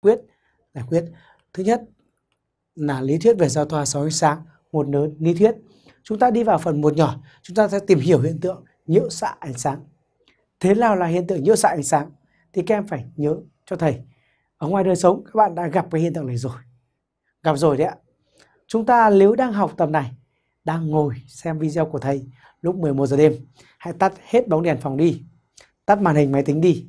quyết giải quyết thứ nhất là lý thuyết về giao thoa sóng ánh sáng một lớn lý thuyết chúng ta đi vào phần một nhỏ chúng ta sẽ tìm hiểu hiện tượng nhiễu xạ ánh sáng thế nào là hiện tượng nhiễu xạ ánh sáng thì các em phải nhớ cho thầy ở ngoài đời sống các bạn đã gặp cái hiện tượng này rồi gặp rồi đấy ạ chúng ta nếu đang học tầm này đang ngồi xem video của thầy lúc 11 giờ đêm hãy tắt hết bóng đèn phòng đi tắt màn hình máy tính đi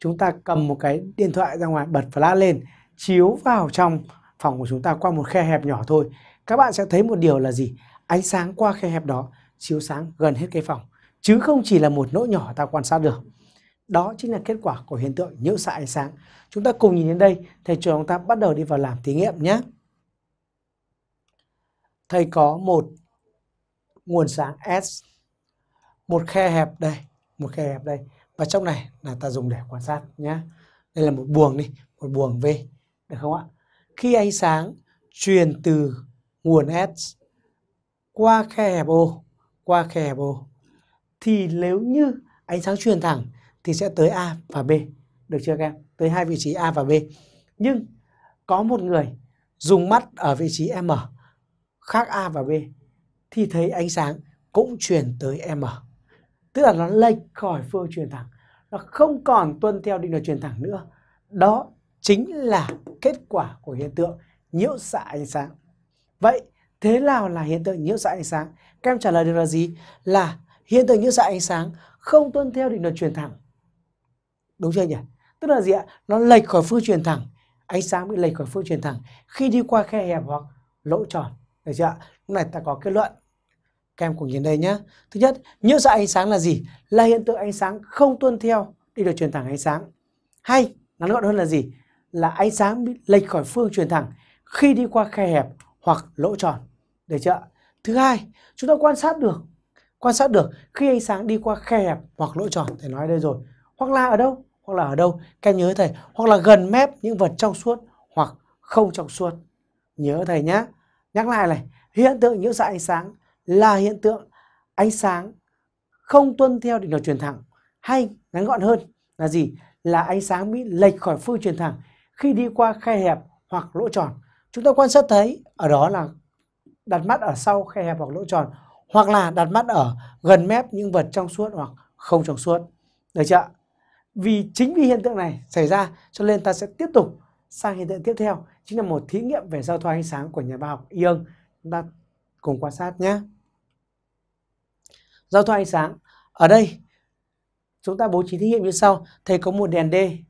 chúng ta cầm một cái điện thoại ra ngoài bật flash lên chiếu vào trong phòng của chúng ta qua một khe hẹp nhỏ thôi các bạn sẽ thấy một điều là gì ánh sáng qua khe hẹp đó chiếu sáng gần hết cái phòng chứ không chỉ là một nỗi nhỏ ta quan sát được đó chính là kết quả của hiện tượng nhiễu xạ ánh sáng chúng ta cùng nhìn đến đây thầy trò chúng ta bắt đầu đi vào làm thí nghiệm nhé thầy có một nguồn sáng S một khe hẹp đây một khe hẹp đây và trong này là ta dùng để quan sát nhé đây là một buồng đi một buồng V được không ạ khi ánh sáng truyền từ nguồn S qua khe hẹp ô qua khe hẹp ô thì nếu như ánh sáng truyền thẳng thì sẽ tới A và B được chưa các em tới hai vị trí A và B nhưng có một người dùng mắt ở vị trí M khác A và B thì thấy ánh sáng cũng truyền tới M tức là nó lệch khỏi phương truyền thẳng nó không còn tuân theo định luật truyền thẳng nữa đó chính là kết quả của hiện tượng nhiễu xạ ánh sáng vậy thế nào là hiện tượng nhiễu xạ ánh sáng các em trả lời được là gì là hiện tượng nhiễu xạ ánh sáng không tuân theo định luật truyền thẳng đúng chưa nhỉ tức là gì ạ nó lệch khỏi phương truyền thẳng ánh sáng bị lệch khỏi phương truyền thẳng khi đi qua khe hẹp hoặc lỗ tròn được chưa ạ lúc này ta có kết luận các em cùng nhìn đây nhé. Thứ nhất, nhiễu dạ ánh sáng là gì? Là hiện tượng ánh sáng không tuân theo đi được truyền thẳng ánh sáng. Hay, ngắn gọn hơn là gì? Là ánh sáng bị lệch khỏi phương truyền thẳng khi đi qua khe hẹp hoặc lỗ tròn. để chưa? Thứ hai, chúng ta quan sát được quan sát được khi ánh sáng đi qua khe hẹp hoặc lỗ tròn thầy nói đây rồi hoặc là ở đâu hoặc là ở đâu các em nhớ thầy hoặc là gần mép những vật trong suốt hoặc không trong suốt nhớ thầy nhé nhắc lại này hiện tượng nhiễu xạ ánh sáng là hiện tượng ánh sáng không tuân theo định luật truyền thẳng hay ngắn gọn hơn là gì? Là ánh sáng bị lệch khỏi phương truyền thẳng khi đi qua khe hẹp hoặc lỗ tròn. Chúng ta quan sát thấy ở đó là đặt mắt ở sau khe hẹp hoặc lỗ tròn hoặc là đặt mắt ở gần mép những vật trong suốt hoặc không trong suốt. Được chưa? Vì chính vì hiện tượng này xảy ra cho nên ta sẽ tiếp tục sang hiện tượng tiếp theo chính là một thí nghiệm về giao thoa ánh sáng của nhà khoa học Young. Chúng ta cùng quan sát nhé giao thoa ánh sáng ở đây chúng ta bố trí thí nghiệm như sau thầy có một đèn D